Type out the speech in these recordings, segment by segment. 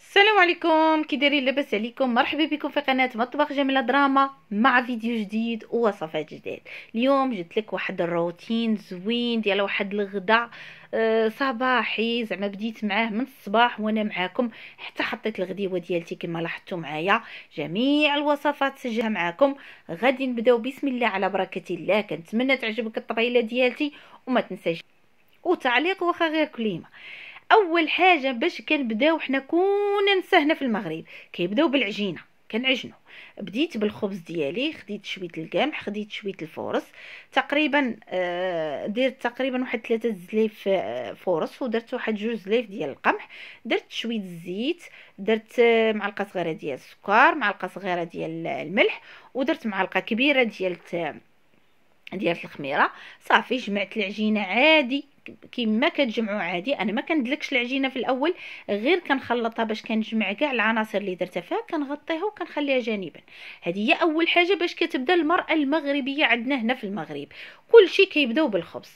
السلام عليكم كي دايرين لاباس عليكم مرحبا بكم في قناه مطبخ جميله دراما مع فيديو جديد ووصفات جديد اليوم جبت لك واحد الروتين زوين ديال واحد الغداء أه صباحي زعما بديت معاه من الصباح وانا معاكم حتى حطيت الغديوه ديالتي كما لاحظتوا معايا جميع الوصفات سجلها معاكم غادي نبداو بسم الله على بركه الله كنتمنى تعجبك الطبيله ديالتي وما تنساش وتعليق واخا غير كلمه اول حاجه باش كنبداو حنا كنا نسهنا في المغرب كيبداو بالعجينه كنعجنو بديت بالخبز ديالي خديت شويه القمح خديت شويه الفورص تقريبا آه درت تقريبا واحد ثلاثة زلايف آه، فورص ودرت واحد جوج زلايف ديال القمح درت شويه الزيت درت آه، معلقه صغيره ديال السكر معلقه صغيره ديال الملح ودرت معلقه كبيره ديال ديال الخميره صافي جمعت العجينه عادي كيما كتجمعوا عادي انا ما كندلكش العجينه في الاول غير كنخلطها باش كنجمع كاع العناصر اللي درتها فيها كنغطيها وكنخليها جانبا هذه هي اول حاجه باش كتبدا المراه المغربيه عندنا هنا في المغرب كلشي كيبداو بالخبز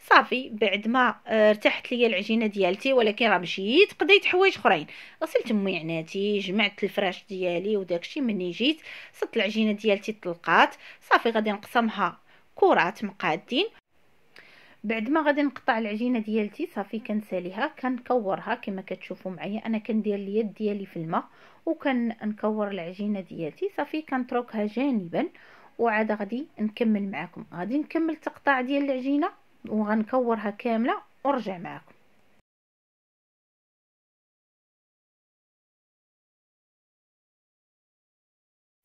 صافي بعد ما آه، ارتحت ليا العجينه ديالتي ولكن راه مشيت قضيت حوايج اخرين غسلت امي عناتي جمعت الفراش ديالي وداكشي مني جيت صدت العجينه ديالتي طلقات صافي غادي نقسمها كرات مقادين بعد ما غادي نقطع العجينه ديالتي صافي كنساليها كنكورها كما كتشوفوا معايا انا كندير اليد ديالي في الماء وكنكور العجينه ديالتي صافي كنتركها جانبا وعاد غادي نكمل معكم غادي نكمل تقطاع ديال العجينه وغنكورها كامله ونرجع معكم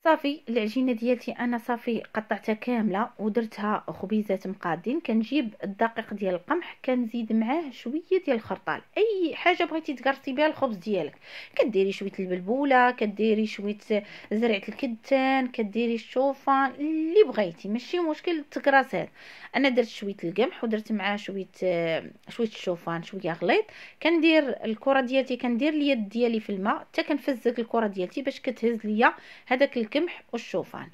صافي العجينه ديالتي انا صافي قطعتها كامله ودرتها خبيزات مقادين كنجيب الدقيق ديال القمح كنزيد معاه شويه ديال الخرطال اي حاجه بغيتي تكرسي بها الخبز ديالك كديري شويه البلبوله كديري شويه زرعه الكتان كديري الشوفان اللي بغيتي ماشي مشكل تكراسات انا درت شويه القمح ودرت معاه شويه شويه الشوفان شويه غليظ كندير الكره ديالتي كندير اليد ديالي في الماء حتى كنفزك الكره ديالتي باش كتهز ليا هذاك القمح والشوفان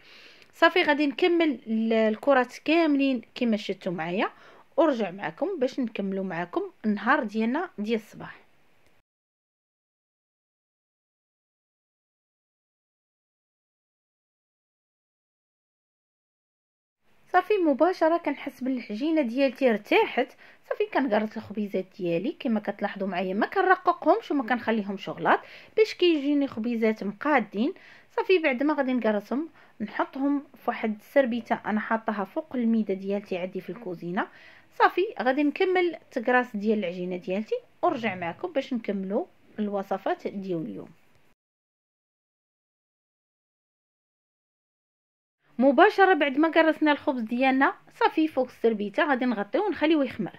صافي غادي نكمل الكرات كاملين كما شفتوا معايا ورجع معكم باش نكملوا معكم النهار ديالنا ديال الصباح صافي مباشره كنحس بالعجينه ديالتي ارتاحت صافي كنقرط الخبيزات ديالي كما كتلاحظوا معايا ما كنرققهمش وما كنخليهمش غلاط باش كيجيني كي خبيزات مقادين صافي بعد ما غادي نقرصهم نحطهم فواحد السربيته انا حاطاها فوق الميده ديالتي عندي في الكوزينه صافي غادي نكمل التقراص ديال العجينه ديالتي ونرجع معكم باش نكملو الوصفات ديال اليوم مباشره بعد ما قرصنا الخبز ديالنا صافي فوق السربيته غادي نغطيو ونخليوه يخمر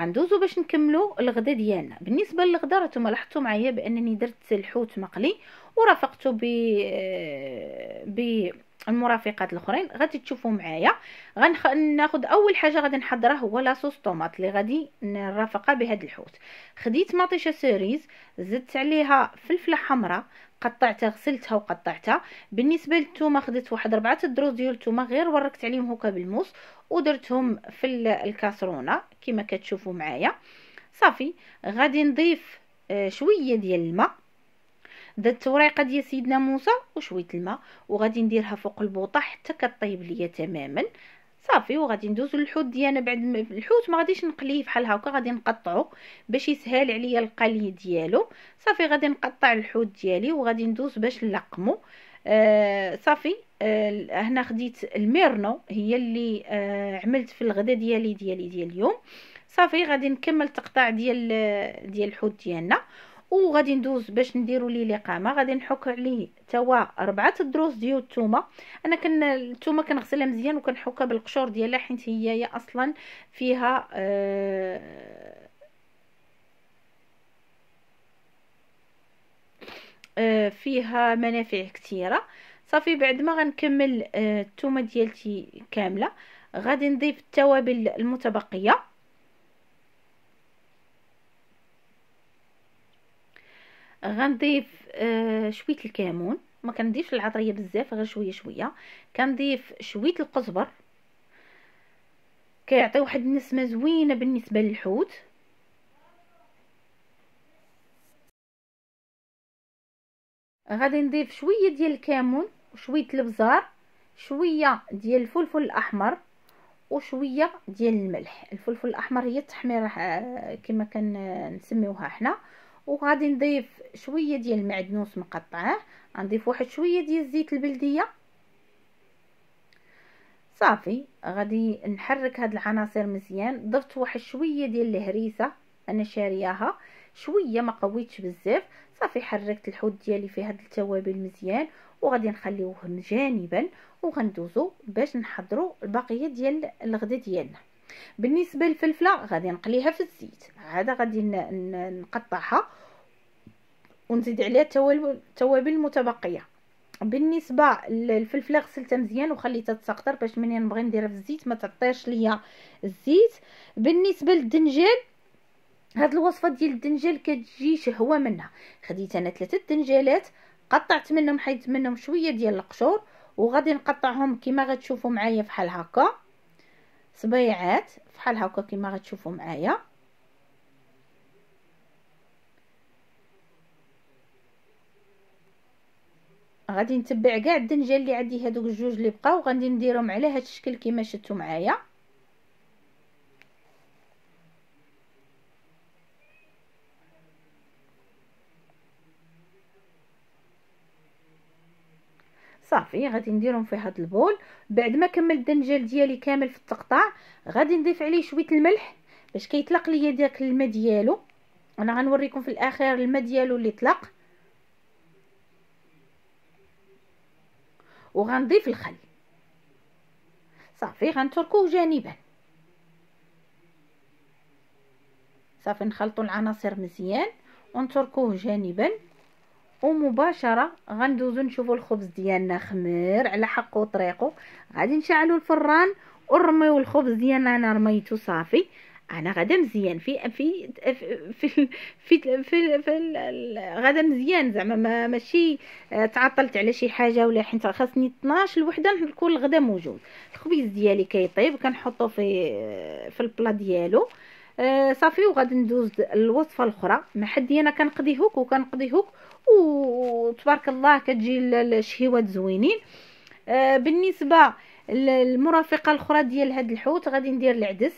غندوزو باش نكملو الغدا ديالنا بالنسبه للغدا راه نتوما لاحظتوا معايا بانني درت الحوت مقلي ورافقته ب آه، ب المرافقات الاخرين غادي تشوفوا معايا غنخ... اول حاجه غادي نحضرها هو لاصوص طوماط اللي غادي نرافقها بهذا الحوت خديت مطيشه سيريز زدت عليها فلفله حمراء قطعتها غسلتها وقطعتها بالنسبه للثومه خديت واحد ربعه الدروز ديال الثومه غير وركت عليهم هكا بالموس ودرتهم في الكاسرونه كما كتشوفوا معايا صافي غادي نضيف آه، شويه ديال الماء درت التوريقه ديال سيدنا موسى وشويه الماء وغادي نديرها فوق البوطه حتى كطيب ليا تماما صافي وغادي ندوز للحوت ديالنا بعد م... الحوت ما غاديش نقليه بحال هكا غادي نقطعه باش يسهل عليا القلي ديالو صافي غادي نقطع الحوت ديالي وغادي ندوز باش نلقمو آه صافي آه هنا خديت الميرنو هي اللي آه عملت في الغدا ديالي ديالي ديال اليوم صافي غادي نكمل التقطاع ديال آه، ديال الحوت ديالنا وغادي ندوز باش نديرو ليه الاقامه غادي نحك عليه توا اربعه الدروس ديال الثومه انا كن الثومه كنغسلها مزيان وكنحكها بالقشور ديالها حيت هي هي اصلا فيها آه آه فيها منافع كثيره صافي بعد ما غنكمل آه، الثومه ديالتي كامله غادي نضيف التوابل المتبقيه غنضيف آه شويه الكمون ما كنضيفش العطريه بزاف غير شويه شويه كنضيف شويه القزبر كيعطي واحد النسمه زوينه بالنسبه للحوت غادي نضيف شويه ديال الكمون وشويه البزار شويه ديال الفلفل الاحمر وشويه ديال الملح الفلفل الاحمر هي التحميره آه، كما كنسميوها آه، حنا وغادي نضيف شويه ديال المعدنوس مقطعه غنضيف واحد شويه ديال الزيت البلديه صافي غادي نحرك هاد العناصر مزيان ضفت واحد شويه ديال الهريسه انا شارياها شويه ما قويتش بزاف صافي حركت الحوت ديالي في هاد التوابل مزيان وغادي نخليوه جانبا وغندوزو باش نحضروا البقيه ديال الغدا ديالنا بالنسبه للفلفله غادي نقليها في الزيت عاد غادي نقطعها ونزيد عليها التوابل المتبقيه بالنسبه للفلفله غسلتها مزيان وخليتها تسقطر باش منين نبغي نديرها في الزيت ما تعطيش ليا الزيت بالنسبه للدنجال هاد الوصفه ديال الدنجال كتجي شهوه منها خديت انا ثلاثه دنجالات قطعت منهم حيت منهم شويه ديال القشور وغادي نقطعهم كما غتشوفوا معايا فحال هكا صبيعات فحال هكا كما غتشوفوا معايا غادي نتبع كاع الدنجال اللي عندي هذوك الجوج اللي بقاو غادي نديرهم على هذا الشكل كما شفتوا معايا صافي غادي نديرهم في هذا البول بعد ما كمل الدنجال ديالي كامل في التقطاع غادي نضيف عليه شويه الملح باش كيطلق ليا داك الماء ديالو انا غنوريكم في الاخير الماء ديالو اللي طلق وغنضيف الخل صافي غنتركوه جانبا صافي نخلطوا العناصر مزيان ونتركوه جانبا ومباشره غندوزو نشوفو الخبز ديالنا خمر على حقه وطريقه غادي نشعلو الفران ونرميو الخبز ديالنا انا رميتو صافي انا غدا مزيان في في في في في, في, غدا مزيان زعما ما ماشي آه، تعطلت على شي حاجه ولا حيت خاصني 12 الوحده نكون الغدا موجود الخبيز ديالي كيطيب كنحطو في في البلا ديالو آه آه صافي وغادي ندوز الوصفه الاخرى ما حدي انا كنقضي هوك وكنقضي هوك وتبارك الله كتجي الشهيوات زوينين آه بالنسبه للمرافقه الاخرى ديال هاد الحوت غادي ندير العدس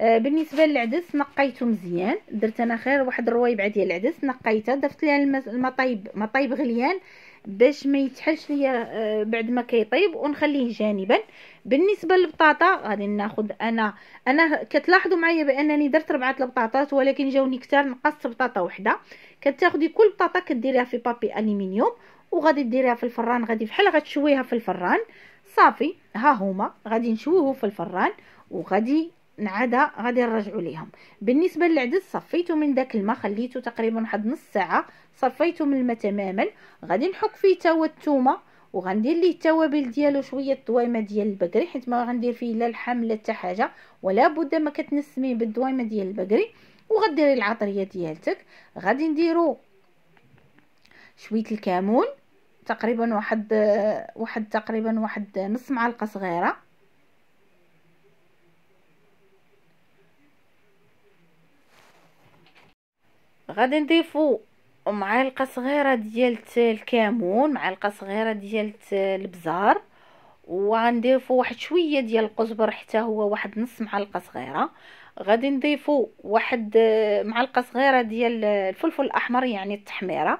آه بالنسبه للعدس نقيته مزيان درت انا خير واحد الرويبعه ديال العدس نقيتها درت ليها الماء طايب ما طايب غليان باش ما يتحلش ليا آه، بعد ما كيطيب ونخليه جانبا بالنسبه للبطاطا غادي ناخذ انا انا كتلاحظوا معايا بانني درت ربعه البطاطات ولكن جاوني كثار نقصت بطاطا وحده كتاخدي كل بطاطا كديريها في بابي الومنيوم وغادي ديريها في الفران غادي بحال غتشويها في الفران صافي ها هما غادي نشويوه في الفران وغادي عاده غادي نرجعوا ليهم بالنسبه للعدس صفيته من داك الماء خليته تقريبا واحد نص ساعه صفيته من الماء تماما غادي نحك فيه توا الثومه وغندير ليه التوابل ديالو شويه الضويمه ديال البقري حيت ما غندير فيه لا اللحم لا حتى حاجه ولا بد ما كتنسميه بالضويمه ديال البقري وغديري العطريه ديالتك غادي نديرو شويه الكمون تقريبا واحد واحد تقريبا واحد نص معلقه صغيره غادي نضيفو معلقه صغيره ديال الكمون معلقه صغيره ديال البزار وغنضيفو واحد شويه ديال القزبر حتى هو واحد نص معلقه صغيره غادي نضيفو واحد معلقه صغيره ديال الفلفل الاحمر يعني التحميره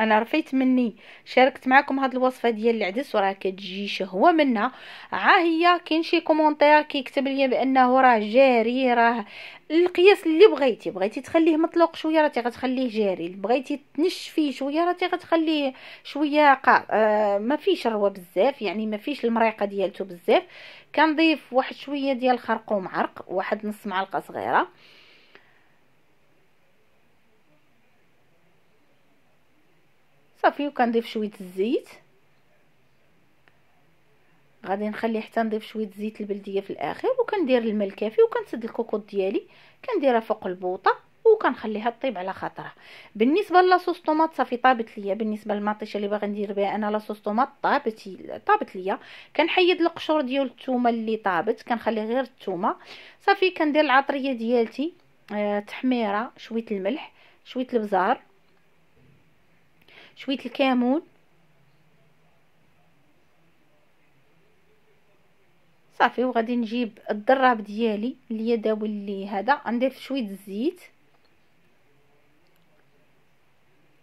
انا رفيت مني شاركت معكم هاد الوصفه ديال العدس وراه كتجي شهوه منها عا هي كاين شي كومونتير كيكتب لي بانه راه جاري راه القياس اللي بغيتي بغيتي تخليه مطلوق شويه راه غتخليه جاري بغيتي تنش فيه شويه راه غتخليه شويه قا آه ما فيش روه بزاف يعني ما فيش المريقه ديالته بزاف كنضيف واحد شويه ديال الخرقوم عرق واحد نص معلقه صغيره صافي وكنضيف شويه الزيت غادي نخلي حتى نضيف شويه الزيت البلديه في الاخر وكندير الماء الكافي وكنسد الكوكوط ديالي كنديرها فوق البوطه وكنخليها طيب على خاطرها بالنسبه لاصوص طوماط صافي طابت ليا بالنسبه للمطيشه اللي باغي ندير بها انا لاصوص طوماط طابت طابت ليا كنحيد القشور ديال الثومه اللي طابت كنخلي غير الثومه صافي كندير العطريه ديالتي آه تحميره شويه الملح شويه البزار شوية الكمون صافي وغادي نجيب الضراب ديالي اللي داوي اللي هذا غنضيف شويه الزيت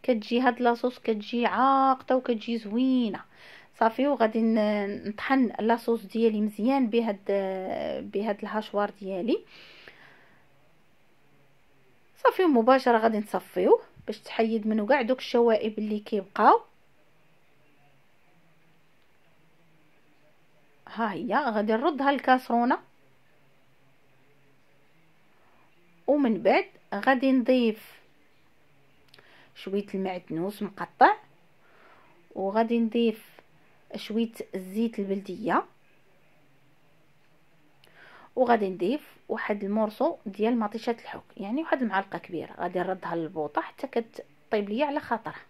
كتجي هاد لاصوص كتجي عاقطة وكتجي زوينه صافي وغادي نطحن لاصوص ديالي مزيان بهاد بهاد الهشوار ديالي صافي مباشره غادي نصفيوه باش تحيد منه كاع دوك الشوائب اللي كيبقاو ها هي غادي نردها الكاسرونه ومن بعد غادي نضيف شويه المعدنوس مقطع وغادي نضيف شويه الزيت البلديه وغادي نضيف واحد المورسو ديال مطيشه الحك يعني واحد المعلقه كبيره غادي نردها للبوطه حتى كتطيب ليا على خاطرها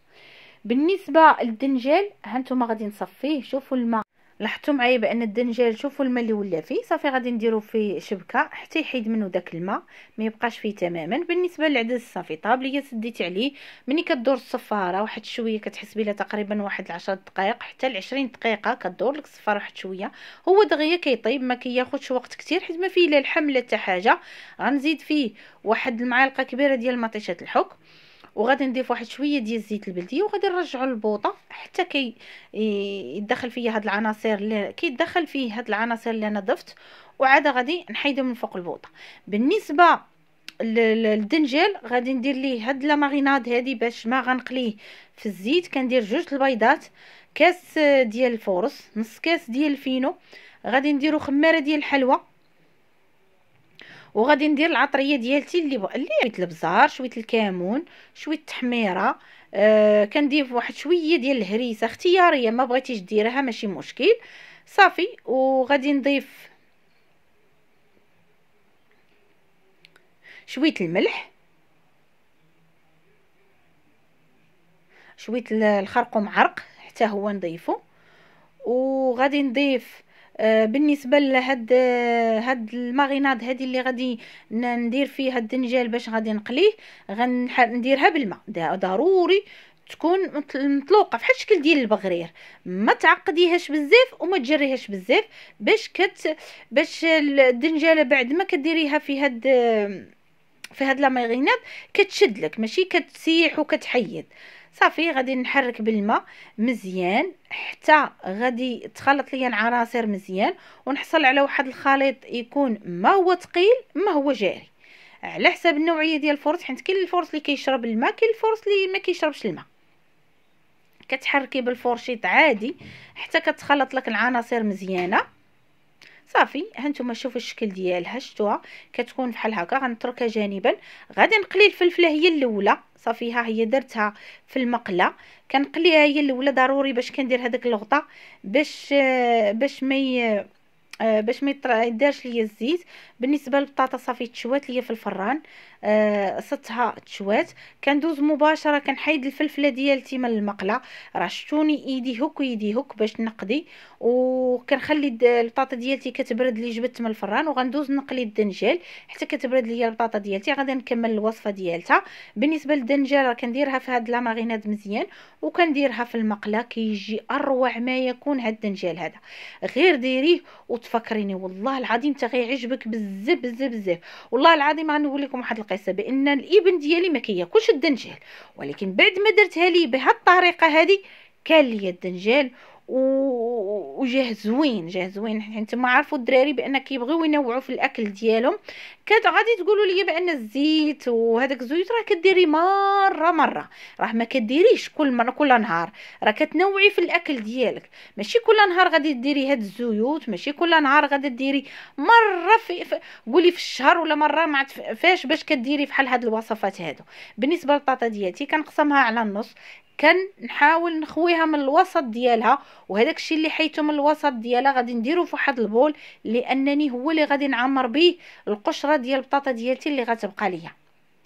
بالنسبه للدنجال هانتوما غادي نصفيه شوفوا الماء لاحظتوا معايا بان الدنجال شوفوا الماء اللي ولا فيه صافي غادي نديرو فيه شبكه حتى يحيد منه داك الماء ما يبقاش فيه تماما بالنسبه للعدس صافي طابليه سديت عليه ملي كدور الصفاره واحد شويه كتحس بلا تقريبا واحد 10 دقائق حتى ل 20 دقيقه كدور لك الصفاره واحد شويه هو دغيا كيطيب ما كياخذش وقت كتير حيت ما فيه لا لحم لا حتى حاجه غنزيد فيه واحد المعلقه كبيره ديال مطيشه الحك وغادي نضيف واحد شويه ديال الزيت البلدي وغادي نرجعو البوطه حتى كي يدخل فيا هاد العناصر اللي كيدخل فيه هاد العناصر اللي انا ضفت وعاد غادي نحيدو من فوق البوطه بالنسبه للدنجال غادي ندير ليه هاد لا ماريناد هادي باش ما غنقليه في الزيت كندير جوج البيضات كاس ديال الفورص نص كاس ديال الفينو غادي نديرو خماره ديال الحلوى وغادي ندير العطريه ديالتي اللي بغ... اللي شويه البزار شويه الكمون شويه التحميره آه كندير واحد شويه ديال الهريسه اختياريه ما بغيتيش ديرها ماشي مشكل صافي وغادي نضيف شويه الملح شويه الخرقوم عرق حتى هو نضيفه وغادي نضيف آه، بالنسبه لهاد آه، هاد الماريناد هادي اللي غادي ندير فيها الدنجال باش غادي نقليه غنديرها بالماء ضروري تكون مطلوقه فحال الشكل ديال البغرير ما تعقديهاش بزاف وما تجريهاش بزاف باش كت باش الدنجاله بعد ما كديريها في هاد في هاد لا كتشدلك كتشد لك ماشي كتسيح وكتحيد صافي غادي نحرك بالماء مزيان حتى غادي تخلط ليا العناصر مزيان ونحصل على واحد الخليط يكون ما هو ثقيل ما هو جاري على حسب النوعيه ديال الفرص حيت كاين الفرص اللي كيشرب الماء كاين الفرص اللي ما كيشربش الماء كتحركي بالفرشيط عادي حتى كتخلط لك العناصر مزيانه صافي هانتوما شوفوا الشكل ديالها شفتوها كتكون بحال هكا غنتركها جانبا غادي نقلي الفلفله هي الاولى صافي ها هي درتها في المقله كنقليها هي الاولى ضروري باش كندير هذاك الغطاء باش باش ما باش ما يدارش ليا الزيت بالنسبه للبطاطا صافي تشوات ليا في الفران آه سطها تشوات كندوز مباشره كنحيد الفلفله ديالتي من المقله راه شتوني ايدي هوك ويدي هوك باش نقدي وكنخلي البطاطا ديالتي كتبرد لي جبت من الفران وغندوز نقلي الدنجال حتى كتبرد لي البطاطا ديالتي غادي نكمل الوصفه ديالتها بالنسبه للدنجال راه كنديرها في هاد ماريناد مزيان وكنديرها في المقله كيجي اروع ما يكون هاد الدنجال هذا غير ديريه وتفكريني والله العظيم تا غيعجبك بزاف بزاف بزاف والله العظيم غنقول لكم واحد القصه بان الابن ديالي ما كياكلش الدنجال ولكن بعد ما درتها ليه بهاد الطريقه هذه كان ليا الدنجال وجه زوين جه زوين حيت ما عرفوا الدراري بان كيبغيو ينوعوا في الاكل ديالهم كانت غادي تقولوا لي بان الزيت وهذاك الزيت راه كديري مره مره راه ما كديريش كل مره كل نهار راه كتنوعي في الاكل ديالك ماشي كل نهار غادي ديري هاد الزيوت ماشي كل نهار غادي ديري مره في, في قولي في الشهر ولا مره ما فاش باش كديري بحال هاد الوصفات هادو بالنسبه للبطاطا ديالتي كنقسمها على النص كنحاول نخويها من الوسط ديالها وهذاك الشيء اللي حيته من الوسط ديالها غادي نديرو في واحد البول لانني هو اللي غادي نعمر به القشره ديال البطاطا ديالتي اللي غتبقى ليا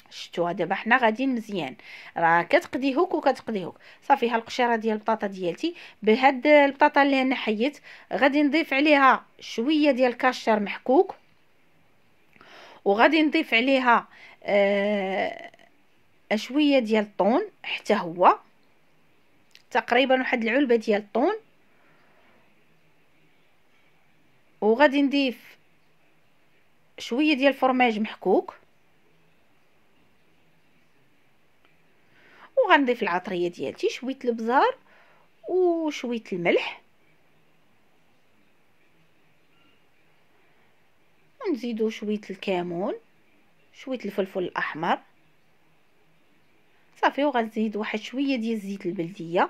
شتوها دابا حنا غاديين مزيان راه كتقدي هوك وكتقدي هوك صافي ها القشره ديال البطاطا ديالتي بهاد البطاطا اللي انا حيت غادي نضيف عليها شويه ديال كاشر محكوك وغادي نضيف عليها آه شويه ديال الطون حتى هو تقريبا واحد العلبه ديال الطون وغادي نضيف شويه ديال الفرماج محكوك وغنضيف العطريه ديالتي شويه البزار وشويه الملح ونزيدو شويه الكمون شويه الفلفل الاحمر صافي وغنزيد واحد شويه ديال الزيت البلديه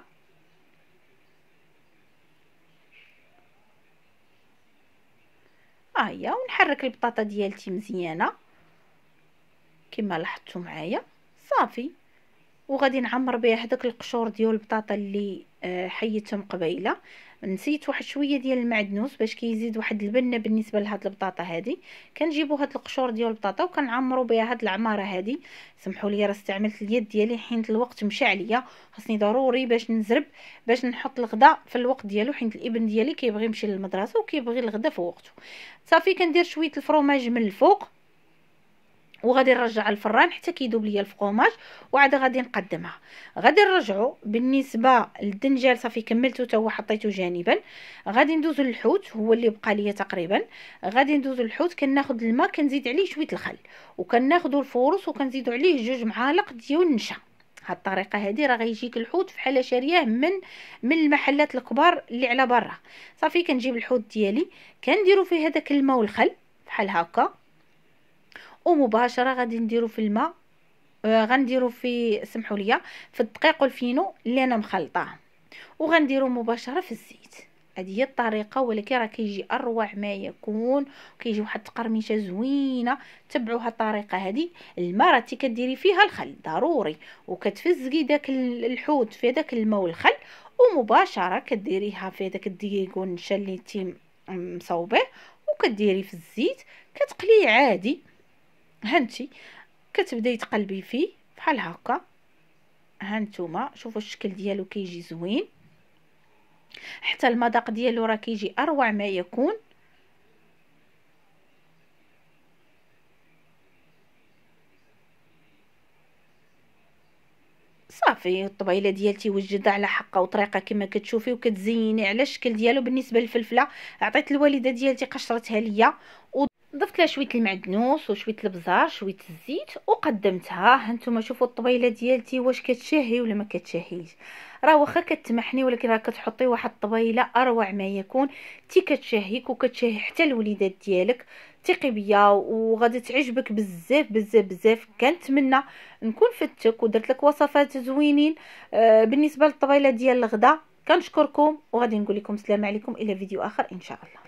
نحرك البطاطا ديالتي مزيانه كما لاحظتوا معايا صافي وغادي نعمر بها هذاك القشور ديال البطاطا اللي آه، حيدتهم قبيله نسيت واحد شويه ديال المعدنوس باش كيزيد كي واحد البنه بالنسبه لهاد البطاطا هادي كنجيبو هاد القشور ديال البطاطا وكنعمرو بها هاد العماره هادي سمحوا لي راه استعملت اليد ديالي حيت الوقت مشى عليا خاصني ضروري باش نزرب باش نحط الغداء في الوقت ديالو حيت الابن ديالي كيبغي يمشي للمدرسه وكيبغي الغداء في وقته صافي كندير شويه الفرماج من الفوق وغادي نرجع الفران حتى كيذوب ليا الفقوماج وعاد غادي نقدمها غادي نرجعو بالنسبه للدنجال صافي كملته حتى هو حطيته جانبا غادي ندوزو للحوت هو اللي بقى ليا تقريبا غادي ندوزو للحوت كناخد الماء كنزيد عليه شويه الخل وكناخذوا الفورص وكنزيدو عليه جوج معالق ديال النشا هاد الطريقه هادي راه غيجيك الحوت فحال شارياه من من المحلات الكبار اللي على برا صافي كنجيب الحوت ديالي كنديرو فيه هذاك الماء والخل بحال هكا ومباشره غادي نديرو في الماء آه غنديرو في سمحوا لي في الدقيق والفينو اللي انا مخلطاه وغنديرو مباشره في الزيت هذه هي الطريقه ولكن راه كيجي اروع ما يكون كيجي واحد القرميشه زوينه تبعوا الطريقه هذه الماء راه كديري فيها الخل ضروري وكتفزقي داك الحوت في داك الماء والخل ومباشره كديريها في داك الديغونشه اللي تي مصاوبه وكديري في الزيت كتقليه عادي هانتي كتبداي تقلبي فيه بحال هكا هانتوما شوفوا الشكل ديالو كيجي زوين حتى المذاق ديالو راه كيجي اروع ما يكون صافي الطبيله ديالتي وجد على حقه وطريقه كما كتشوفي وكتزيني على الشكل ديالو بالنسبه للفلفله عطيت الوالده ديالتي قشرتها ليا ضفت لها شويه المعدنوس وشويه البزار شويه الزيت وقدمتها هانتوما شوفوا الطبيله ديالتي واش كتشهي ولا ما كتشهيش راه واخا كتمحني ولكن راه كتحطي واحد الطبيله اروع ما يكون تي كتشهيك وكتشهي حتى الوليدات ديالك ثقي بيا وغادي تعجبك بزاف بزاف بزاف كنتمنى نكون فدتك ودرت لك وصفات زوينين آه بالنسبه للطبيله ديال الغدا كنشكركم وغادي نقول لكم السلام عليكم الى فيديو اخر ان شاء الله